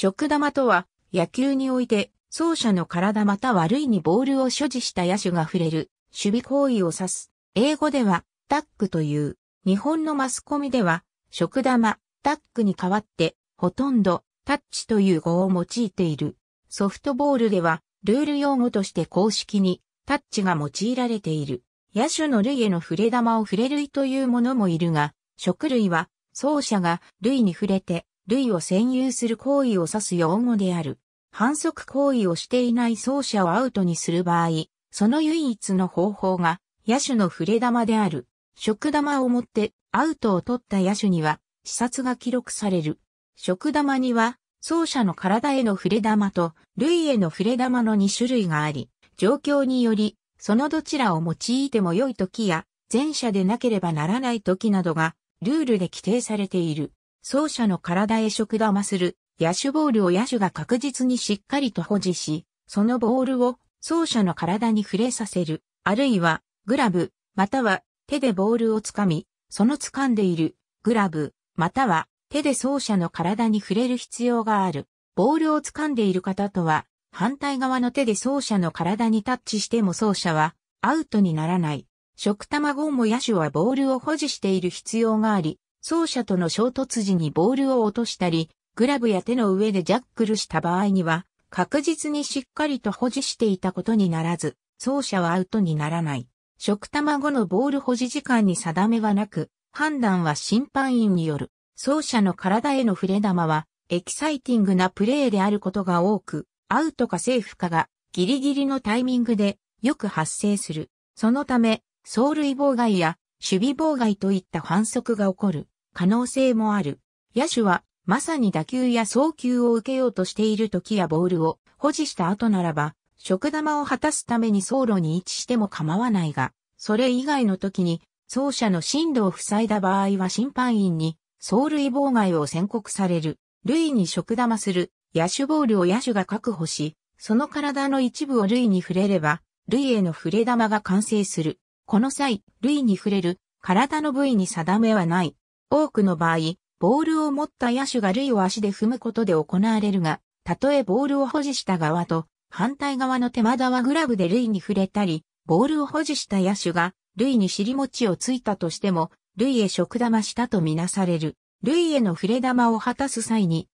食玉とは、野球において、走者の体または類にボールを所持した野手が触れる、守備行為を指す。英語では、タックという。日本のマスコミでは、食玉、タックに代わって、ほとんど、タッチという語を用いている。ソフトボールでは、ルール用語として公式に、タッチが用いられている。野手の類への触れ玉を触れ類というものもいるが、食類は、走者が類に触れて、類を占有する行為を指す用語である。反則行為をしていない走者をアウトにする場合、その唯一の方法が野手の触れ玉である。食玉を持ってアウトを取った野手には視察が記録される。食玉には走者の体への触れ玉と類への触れ玉の2種類があり、状況によりそのどちらを用いても良い時や前者でなければならない時などがルールで規定されている。走者の体へ食玉する、野手ボールを野手が確実にしっかりと保持し、そのボールを走者の体に触れさせる、あるいはグラブ、または手でボールをつかみ、その掴んでいるグラブ、または手で走者の体に触れる必要がある。ボールを掴んでいる方とは、反対側の手で走者の体にタッチしても走者はアウトにならない。食玉ゴンも野手はボールを保持している必要があり、走者との衝突時にボールを落としたり、グラブや手の上でジャックルした場合には、確実にしっかりと保持していたことにならず、走者はアウトにならない。食玉後のボール保持時間に定めはなく、判断は審判員による。走者の体への触れ玉は、エキサイティングなプレーであることが多く、アウトかセーフかが、ギリギリのタイミングで、よく発生する。そのため、走塁妨害や、守備妨害といった反則が起こる可能性もある。野手はまさに打球や送球を受けようとしている時やボールを保持した後ならば、食玉を果たすために走路に位置しても構わないが、それ以外の時に、走者の進路を塞いだ場合は審判員に、走塁妨害を宣告される。塁に食玉する、野手ボールを野手が確保し、その体の一部を塁に触れれば、塁への触れ玉が完成する。この際、塁に触れる体の部位に定めはない。多くの場合、ボールを持った野手が塁を足で踏むことで行われるが、たとえボールを保持した側と反対側の手間はグラブで塁に触れたり、ボールを保持した野手が塁に尻餅をついたとしても、塁へ食玉したとみなされる。塁への触れ玉を果たす際に、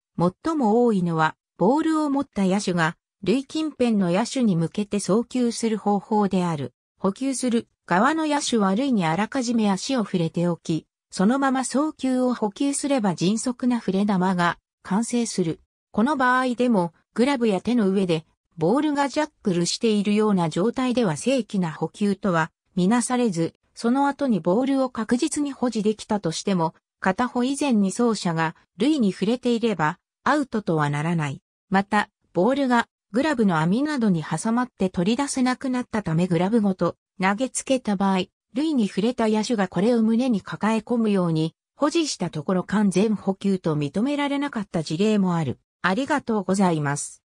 最も多いのは、ボールを持った野手が、塁近辺の野手に向けて送球する方法である。補給する側の野手は塁にあらかじめ足を触れておき、そのまま送球を補給すれば迅速な触れ玉が完成する。この場合でも、グラブや手の上で、ボールがジャックルしているような状態では正規な補給とは、みなされず、その後にボールを確実に保持できたとしても、片方以前に走者が、塁に触れていれば、アウトとはならない。また、ボールがグラブの網などに挟まって取り出せなくなったためグラブごと投げつけた場合、類に触れた野手がこれを胸に抱え込むように保持したところ完全補給と認められなかった事例もある。ありがとうございます。